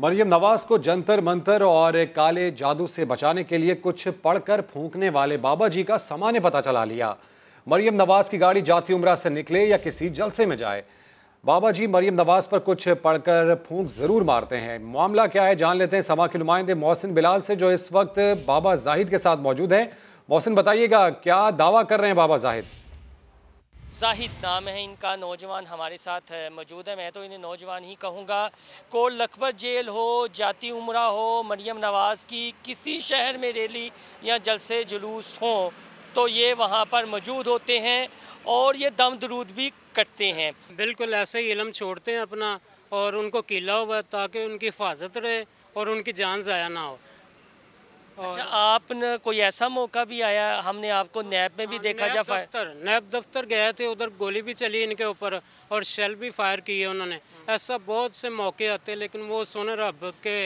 मरियम नवाज को जंतर मंतर और काले जादू से बचाने के लिए कुछ पढ़कर फूंकने वाले बाबा जी का सामान्य पता चला लिया मरियम नवाज की गाड़ी जाती उमरा से निकले या किसी जलसे में जाए बाबा जी मरियम नवाज पर कुछ पढ़कर फूंक ज़रूर मारते हैं मामला क्या है जान लेते हैं समा के नुमाइंदे मोहसिन बिलाल से जो इस वक्त बाबा जाहिद के साथ मौजूद हैं मोहसिन बताइएगा क्या दावा कर रहे हैं बाबा जाहिद जाहिद नाम है इनका नौजवान हमारे साथ मौजूद है मैं तो इन्हें नौजवान ही कहूँगा को लखपत जेल हो जाति उम्र हो मरियम नवाज़ की किसी शहर में रैली या जलसे जुलूस हों तो ये वहाँ पर मौजूद होते हैं और ये दम दरूद भी करते हैं बिल्कुल ऐसे ही इलम छोड़ते हैं अपना और उनको किला हुआ ताकि उनकी हिफाजत रहे और उनकी जान ज़ाया ना हो अच्छा आपने कोई ऐसा मौका भी आया हमने आपको नैब में भी हाँ, देखा जा फायर नैब दफ्तर गए थे उधर गोली भी चली इनके ऊपर और शेल भी फायर की है उन्होंने हाँ। ऐसा बहुत से मौके आते हैं लेकिन वो सुन रब के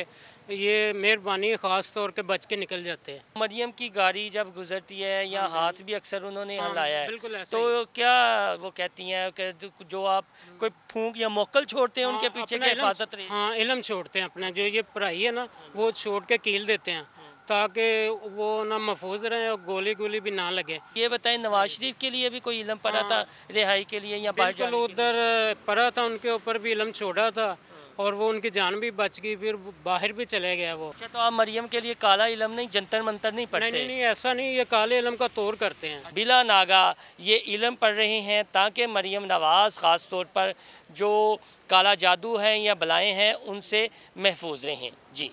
ये मेहरबानी ख़ास तौर के बच के निकल जाते हैं मरियम की गाड़ी जब गुजरती है या हाँ हाथ भी अक्सर उन्होंने हिलाया है तो क्या वो कहती हैं कि जो आप कोई फूंक या मोकल छोड़ते हैं उनके पीछे की हिफाजत हाँ इलम छोड़ते हैं अपना जो ये पढ़ाई है ना वो छोड़ के कील देते हैं ताकि वो ना महफूज रहें और गोली गोली भी ना लगे ये बताएं नवाज शरीफ के लिए भी कोई इलम पड़ा था हाँ। रिहाई के लिए या बिल्कुल उधर पड़ा था उनके ऊपर भी इलम छोड़ा था और वो उनकी जान भी बच गई फिर बाहर भी चले गया वो अच्छा तो आप मरियम के लिए काला इलम नहीं जंतर मंतर नहीं पढ़ते नहीं नहीं ऐसा नहीं ये काले इलम का तौर करते हैं बिला नागा ये इलम पढ़ रहे हैं ताकि मरियम नवाज ख़ास तौर पर जो काला जादू है या बलाएँ हैं उनसे महफूज रहें जी